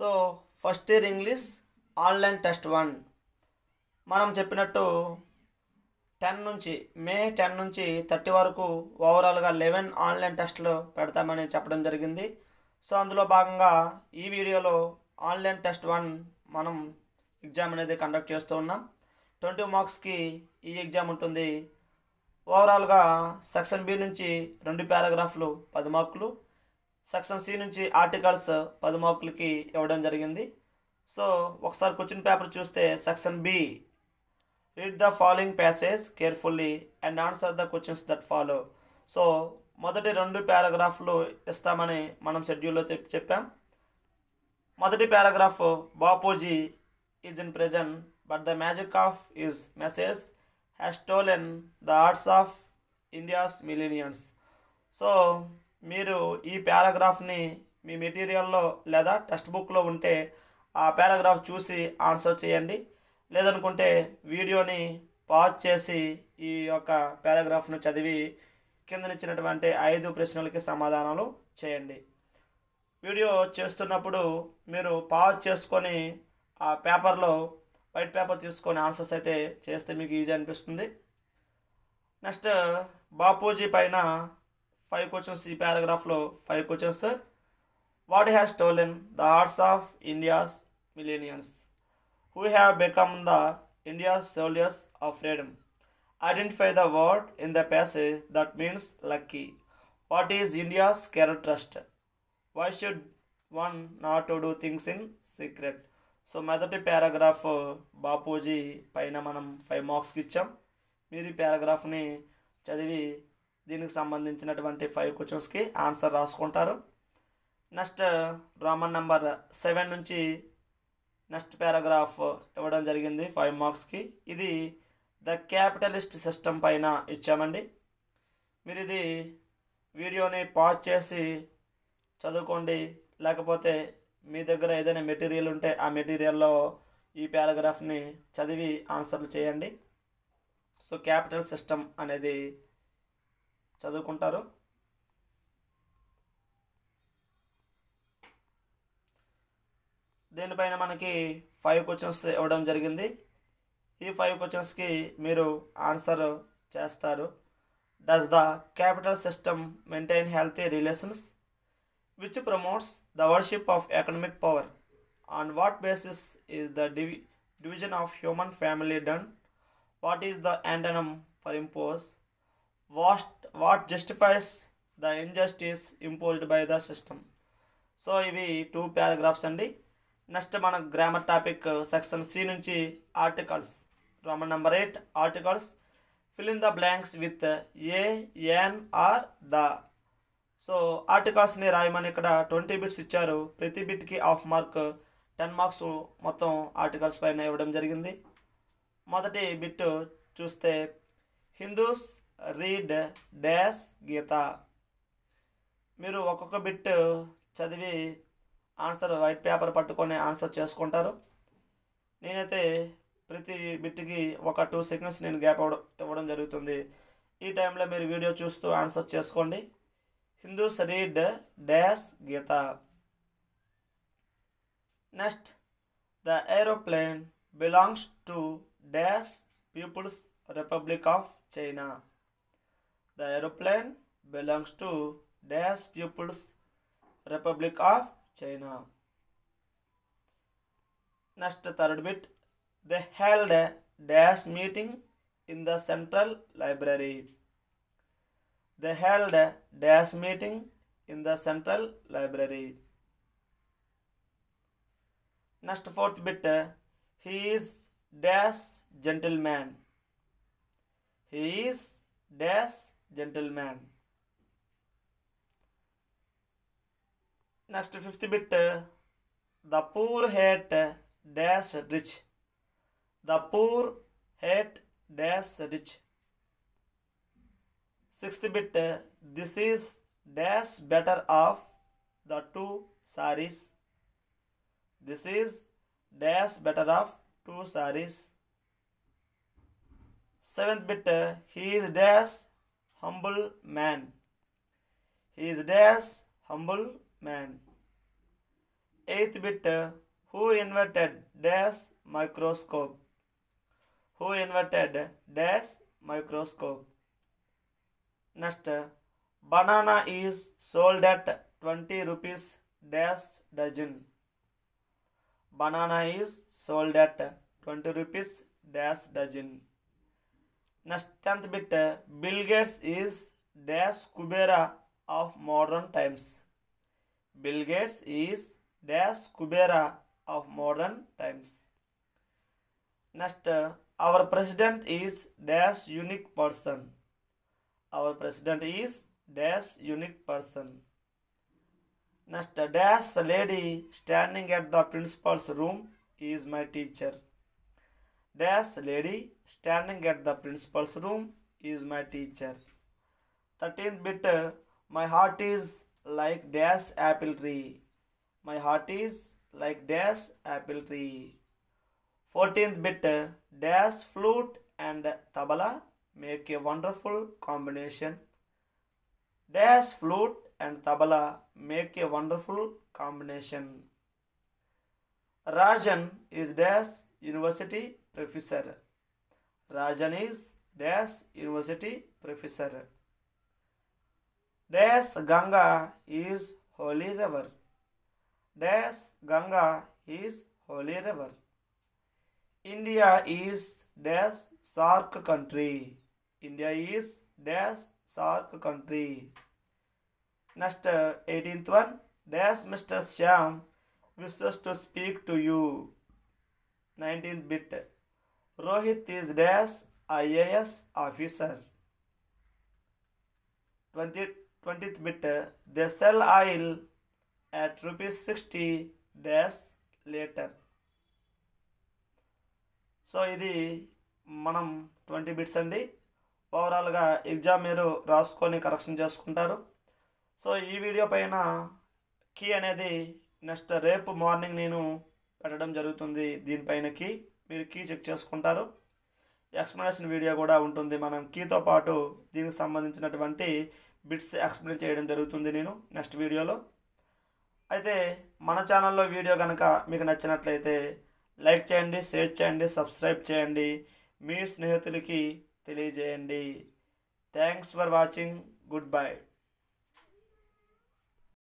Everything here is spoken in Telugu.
So first year English online test one మనం చెప్పినట్టు టెన్ నుంచి మే టెన్ నుంచి థర్టీ వరకు ఓవరాల్గా లెవెన్ ఆన్లైన్ టెస్ట్లు పెడతామని చెప్పడం జరిగింది సో అందులో భాగంగా ఈ వీడియోలో ఆన్లైన్ టెస్ట్ వన్ మనం ఎగ్జామ్ అనేది కండక్ట్ చేస్తూ ఉన్నాం ట్వంటీ మార్క్స్కి ఈ ఎగ్జామ్ ఉంటుంది ఓవరాల్గా సెక్షన్ బి నుంచి రెండు పారాగ్రాఫ్లు పది మార్కులు సెక్షన్ సి నుంచి ఆర్టికల్స్ పది మార్కులకి ఇవ్వడం జరిగింది సో ఒకసారి క్వశ్చన్ పేపర్ చూస్తే section B read the following passage carefully and answer the questions that follow so మొదటి రెండు పారాగ్రాఫ్లు ఇస్తామని మనం షెడ్యూల్లో చెప్పాం మొదటి paragraph Bapuji is in present but the magic of is message has stole stolen the arts of India's millions so మీరు ఈ పారాగ్రాఫ్ని మీ మెటీరియల్లో లేదా టెక్స్ట్ బుక్లో ఉంటే ఆ పారాగ్రాఫ్ చూసి ఆన్సర్ చేయండి లేదనుకుంటే వీడియోని పాజ్ చేసి ఈ యొక్క పారాగ్రాఫ్ను చదివి కిందనిచ్చినటువంటి ఐదు ప్రశ్నలకి సమాధానాలు చేయండి వీడియో చేస్తున్నప్పుడు మీరు పాజ్ చేసుకొని ఆ పేపర్లో వైట్ పేపర్ తీసుకొని ఆన్సర్స్ అయితే చేస్తే మీకు ఈజీ అనిపిస్తుంది నెక్స్ట్ బాపూజీ పైన ఫైవ్ క్వశ్చన్స్ ఈ పారాగ్రాఫ్లో five questions sir what has stolen the hearts of India's millions who have become the India's soldiers of freedom identify the word in the passage that means lucky what is India's trust why should one not to do things in secret so మొదటి పారాగ్రాఫ్ బాపూజీ పైన మనం ఫైవ్ మార్క్స్కి ఇచ్చాం మీరు ఈ పారాగ్రాఫ్ని చదివి దీనికి సంబంధించినటువంటి ఫైవ్ క్వశ్చన్స్కి ఆన్సర్ రాసుకుంటారు నెక్స్ట్ రోమన్ నంబర్ సెవెన్ నుంచి నెక్స్ట్ పారాగ్రాఫ్ ఇవ్వడం జరిగింది ఫైవ్ మార్క్స్కి ఇది ద క్యాపిటలిస్ట్ సిస్టమ్ పైన ఇచ్చామండి మీరు ఇది వీడియోని పాజ్ చేసి చదువుకోండి లేకపోతే మీ దగ్గర ఏదైనా మెటీరియల్ ఉంటే ఆ మెటీరియల్లో ఈ పారాగ్రాఫ్ని చదివి ఆన్సర్లు చేయండి సో క్యాపిటల్ సిస్టమ్ అనేది చదువుకుంటారు దీనిపైన మనకి ఫైవ్ క్వశ్చన్స్ ఇవ్వడం జరిగింది ఈ ఫైవ్ క్వశ్చన్స్కి మీరు ఆన్సర్ చేస్తారు does the capital system maintain healthy relations which promotes the worship of economic power on what basis is the divi division of human family done what is the antonym for impose what what justifies the injustice imposed by the system so ఇవి టూ పారాగ్రాఫ్స్ అండి నెక్స్ట్ మన గ్రామర్ టాపిక్ సెక్షన్ సి నుంచి articles roman number eight articles fill in the blanks with a or the so ఆర్టికల్స్ని రాయమని ఇక్కడ ట్వంటీ బిట్స్ ఇచ్చారు ప్రతి బిట్కి హాఫ్ మార్క్ టెన్ మార్క్స్ మొత్తం ఆర్టికల్స్ పైన ఇవ్వడం జరిగింది మొదటి బిట్ చూస్తే హిందూస్ రీడ్ డాష్ గీత మీరు ఒక్కొక్క బిట్ చదివి ఆన్సర్ వైట్ పేపర్ పట్టుకొని ఆన్సర్ చేసుకుంటారు నేనైతే ప్రతి బిట్కి ఒక టూ సెకండ్స్ నేను గ్యాప్ ఇవ్వడం జరుగుతుంది ఈ టైంలో మీరు వీడియో చూస్తూ ఆన్సర్ చేసుకోండి Hindus read dash Gita next the aeroplane belongs to dash people's republic of China The aeroplane belongs to Dash People's Republic of China. Next third bit, they held a dash meeting in the central library. They held a dash meeting in the central library. Next fourth bit, he is dash gentleman. He is dash gentleman next fifth bit the poor hate dash rich the poor hate dash rich sixth bit this is dash better of the two saris this is dash better of two saris seventh bit he is dash humble man. He is dash humble man. Eighth bit who invented dash microscope? Who invented dash microscope? Next banana is sold at 20 rupees dash dozen. Banana is sold at 20 rupees dash dozen. Next bit Bill Gates is dash Kubera of modern times. Bill Gates is dash Kubera of modern times. Next, our president is dash unique person. Our president is dash unique person. Next, dash lady standing at the principal's room is my teacher. Dash lady standing at the principal's room is my teacher. 13th bit my heart is like dash apple tree. My heart is like dash apple tree. 14th bit dash flute and tabla make a wonderful combination. Dash flute and tabla make a wonderful combination. Rajan is dash university professor Rajan is dash university professor dash Ganga is holy river dash Ganga is holy river India is dash SAARC country India is dash SAARC country next eighteen one dash mister Shyam wishes to speak to you nineteen bit Rohit is dash IAS officer twenty twentieth bit the sell oil at rupees sixty dash litre so ఇది మనం ట్వంటీ బిట్స్ అండి ఓవరాల్గా ఎగ్జామ్ మీరు రాసుకొని కరెక్షన్ చేసుకుంటారు సో ఈ వీడియో పైన కీ అనేది నెక్స్ట్ రేపు మార్నింగ్ నేను పెట్టడం జరుగుతుంది దీనిపైన కీ మీరు కీ చెక్ చేసుకుంటారు ఎక్స్ప్లెనేషన్ వీడియో కూడా ఉంటుంది మనం కీతో పాటు దీనికి సంబంధించినటువంటి బిట్స్ ఎక్స్ప్లెయిన్ చేయడం జరుగుతుంది నేను నెక్స్ట్ వీడియోలో అయితే మన ఛానల్లో వీడియో కనుక మీకు నచ్చినట్లయితే లైక్ చేయండి షేర్ చేయండి సబ్స్క్రైబ్ చేయండి మీ స్నేహితులకి తెలియజేయండి thanks for watching good by